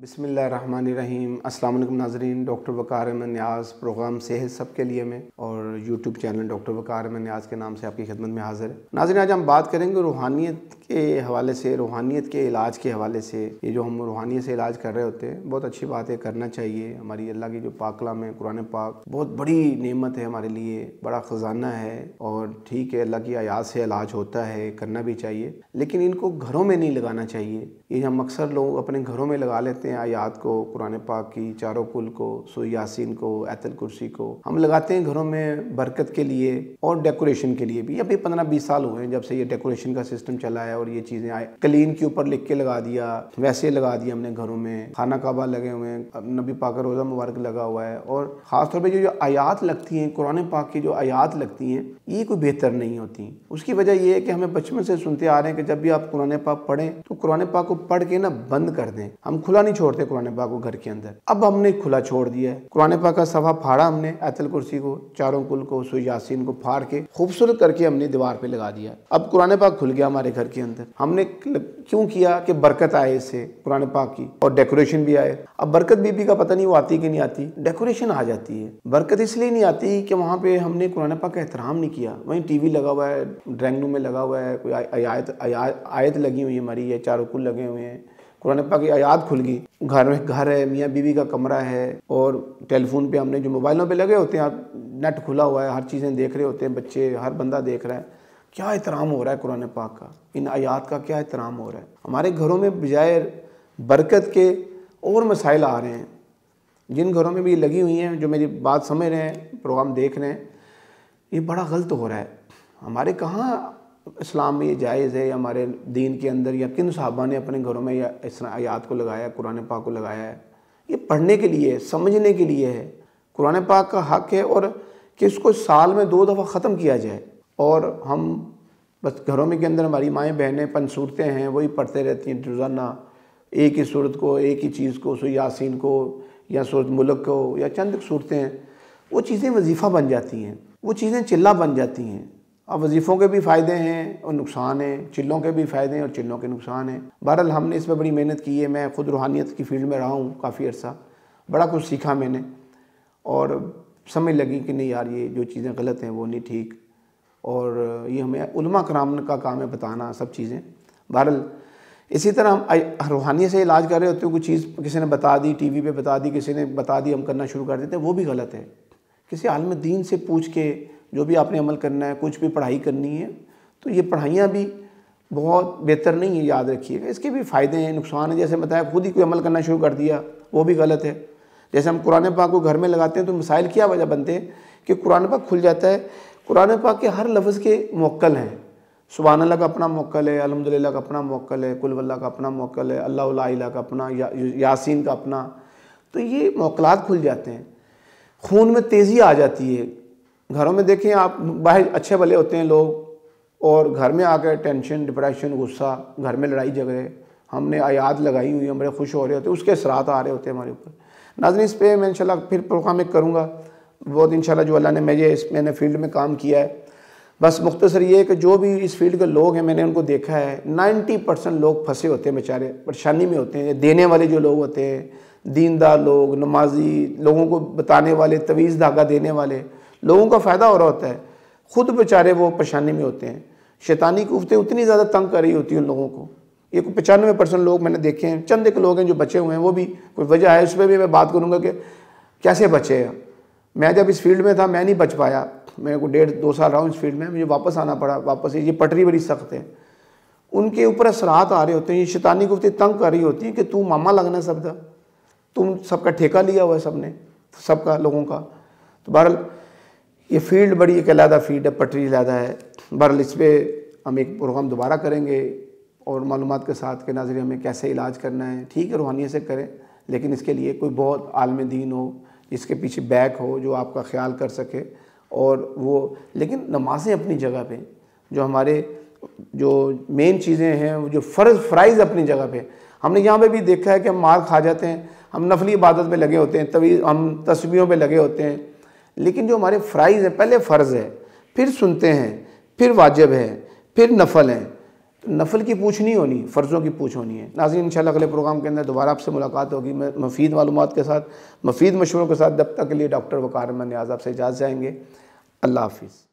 बिसमीम् अल्लाम नाजरीन doctor Waqar Aman न्याज programme सेहत सब के लिए में और YouTube channel doctor Waqar Aman Niaz के नाम से आपकी खिदमत में हाजिर है नाजरीन आज हम बात करेंगे रूहानियत के हवाले से रूहानियत के इलाज के हवाले से ये जो हम रूहानियत से इलाज कर रहे होते हैं बहुत अच्छी बात है करना चाहिए हमारी अल्लाह की जो पाकला में कुरान पाक बहुत बड़ी नियमत है हमारे लिए बड़ा ख़जाना है और ठीक है अल्लाह की आयात से इलाज होता है करना भी चाहिए लेकिन इनको घरों में नहीं लगाना चाहिए ये हम अक्सर लोग अपने घरों में लगा लेते हैं आयात को कुरान पाक की चारों पुल को सुयासीन को ऐतल कुर्सी को हम लगाते हैं घरों में बरकत के लिए और डेकोरेशन के लिए भी अभी पंद्रह बीस साल हुए हैं जब से ये डेकोरेशन का सिस्टम चला है और ये चीज़ें आए क्लीन के ऊपर लिख के लगा दिया वैसे लगा दिया हमने घरों में खाना काबा लगे हुए हैं नबी पाकर रोज़ा मुबारक लगा हुआ है और ख़ासतौर पर जो जो आयात लगती हैं कुरान पाक की जो आयात लगती हैं ये कोई बेहतर नहीं होती उसकी वजह यह है कि हमें बचपन से सुनते आ रहे हैं कि जब भी आप कुरान पाक पढ़ें तो कुरान पाक को पढ़ के ना बंद कर दें हम खुला नहीं छोड़ते कुरान पाक को घर के अंदर अब हमने खुला छोड़ दिया है कुरान पाक का सफा फाड़ा हमने ऐतल कुर्सी को चारों कुल को सुयासीन को फाड़ के खूबसूरत करके हमने दीवार पे लगा दिया अब कुरान पाक खुल गया हमारे घर के अंदर हमने क्यों किया कि बरकत आए इससे कुरान पाक की और डेकोरेशन भी आए अब बरकत बीबी का पता नहीं वो आती कि नहीं आती डेकोरेशन आ जाती है बरकत इसलिए नहीं आती कि वहाँ पे हमने कुरान पाक का एहतराम नहीं किया वहीं टीवी लगा हुआ है ड्राइंग रूम में लगा हुआ है कोई आयत आयत लगी हुई है हमारी या चारों कुल लगे हुए हैं कुरान पाक की आयात खुल गई घर में घर है मियाँ बीवी का कमरा है और टेलीफोन पे हमने जो मोबाइलों पे लगे होते हैं आप नेट खुला हुआ है हर चीज़ें देख रहे होते हैं बच्चे हर बंदा देख रहा है क्या एहतराम हो रहा है कुरान पाक का इन आयात का क्या एहतराम हो रहा है हमारे घरों में बजाय बरकत के और मसाइल आ रहे हैं जिन घरों में भी लगी हुई हैं जो मेरी बात समझ रहे हैं प्रोग्राम देख रहे हैं ये बड़ा गलत हो रहा है हमारे कहाँ इस्लाम में ये जायज़ है या हमारे दीन के अंदर या किन साहबा ने अपने घरों में या इस आयात को लगाया कुरान पाक को लगाया है ये पढ़ने के लिए है समझने के लिए है कुरान पाक का हक है और कि इसको साल में दो दफ़ा ख़त्म किया जाए और हम बस घरों में के अंदर हमारी माएँ बहनें पनसूरतें हैं वही पढ़ते रहती हैं रोज़ाना एक ही सूरत को एक ही चीज़ को सो यासिन को या सूरत मुल्क को या चंद सूरतें वो चीज़ें वजीफ़ा बन जाती हैं वो चीज़ें चिल्ला बन जाती हैं अब वजीफ़ों के भी फ़ायदे हैं और नुकसान हैं चिल्लों के भी फ़ायदे हैं और चिल्लों के नुकसान हैं बहरहाल हमने इस पर बड़ी मेहनत की है मैं ख़ुद रूहानियत की फ़ील्ड में रहा हूँ काफ़ी अर्सा बड़ा कुछ सीखा मैंने और समझ लगी कि नहीं यार ये जो चीज़ें गलत हैं वो नहीं ठीक और ये हमें उलमा कराम का काम है बताना सब चीज़ें बहरहाल इसी तरह हम रूहानियत से इलाज कर रहे होते हैं कुछ चीज़ किसी ने बता दी वी पर बता दी किसी ने बता दी हम करना शुरू कर देते हैं वो भी गलत है किसी आलम दीन से पूछ के जो भी आपने अमल करना है कुछ भी पढ़ाई करनी है तो ये पढ़ाइयाँ भी बहुत बेहतर नहीं है याद रखिएगा इसके भी फ़ायदे हैं नुकसान है जैसे बताया खुद ही कोई अमल करना शुरू कर दिया वो भी गलत है जैसे हम कुरान पाक को घर में लगाते हैं तो मिसाइल क्या वजह बनते हैं कि कुरान पाक खुल जाता है कुरान पाक के हर लफ्ज़ के मौक़ल हैं सुबहान अल्लाह का अपना मौक़ल है अलहमदिल्ला का अपना मौक़ल है कुलवल्ला का अपना मौक़ल है अल्लाह का अपना या, का अपना तो ये मौक़लात खुल जाते हैं खून में तेज़ी आ जाती है घरों में देखें आप बाहर अच्छे भले होते हैं लोग और घर में आकर टेंशन डिप्रेशन गुस्सा घर में लड़ाई झगड़े हमने आयात लगाई हुई हम बड़े खुश हो रहे होते उसके असरात आ रहे होते हैं हमारे ऊपर नाजन इस पर मैं इनशाला फिर प्रोग्राम एक करूँगा बहुत शाला जो अल्लाह ने मुझे इस मैंने फील्ड में काम किया है बस मुख्तसर ये कि जो भी इस फील्ड के लोग हैं मैंने उनको देखा है नाइन्टी परसेंट लोग फंसे होते हैं बेचारे परेशानी में होते हैं देने वाले जो लोग होते हैं दीनदार लोग नमाजी लोगों को बताने वाले तवीज़ धागा देने वाले लोगों का फ़ायदा हो रहा होता है खुद बेचारे वो परेशानी में होते हैं शैतानी कुफ्तें उतनी ज़्यादा तंग कर रही होती हैं उन लोगों को ये पचानवे परसेंट लोग मैंने देखे हैं चंद एक लोग हैं जो बचे हुए हैं वो भी कोई वजह है उस पर भी मैं बात करूँगा कि कैसे बचे हैं मैं जब इस फील्ड में था मैं नहीं बच पाया मेरे को डेढ़ दो साल रहा हूँ इस फील्ड में मुझे वापस आना पड़ा वापस ये पटरी बड़ी सख्त है उनके ऊपर असरात आ रहे होते हैं ये शैतानी गुफ्ती तंग कर रही होती हैं कि तू मामा लगना सबका तुम सबका ठेका लिया हुआ है सबने सबका लोगों का तो बहरहाल ये फील्ड बड़ी एक अलहदा फील्ड है पटरी अलहदा है बहरल इस पर हम एक प्रोग्राम दोबारा करेंगे और मालूम के साथ के नाजरिए हमें कैसे इलाज करना है ठीक है रूहानियत से करें लेकिन इसके लिए कोई बहुत आलम दीन हो जिसके पीछे बैक हो जो आपका ख्याल कर सके और वो लेकिन नमाजें अपनी जगह पे जो हमारे जो मेन चीज़ें हैं जो फ़र्ज़ फ़्राइज़ अपनी जगह पे हमने यहाँ पे भी देखा है कि हम मार खा जाते हैं हम नफली इबादत में लगे होते हैं तभी हम तस्वीरों पे लगे होते हैं लेकिन जो हमारे फ़्राइज़ हैं पहले फ़र्ज़ है फिर सुनते हैं फिर वाजिब है फिर नफल हैं तो नफल की पूछ नहीं होनी फ़र्ज़ों की पूछ होनी है नाजी इन अगले प्रोग्राम के अंदर दोबारा आपसे मुलाकात होगी मैं मफीद मालूम के साथ मफीद मशवरों के साथ दब तक के लिए डॉक्टर वकार न्याज आपसे इजाज़ जाएंगे अल्लाह हाफिज़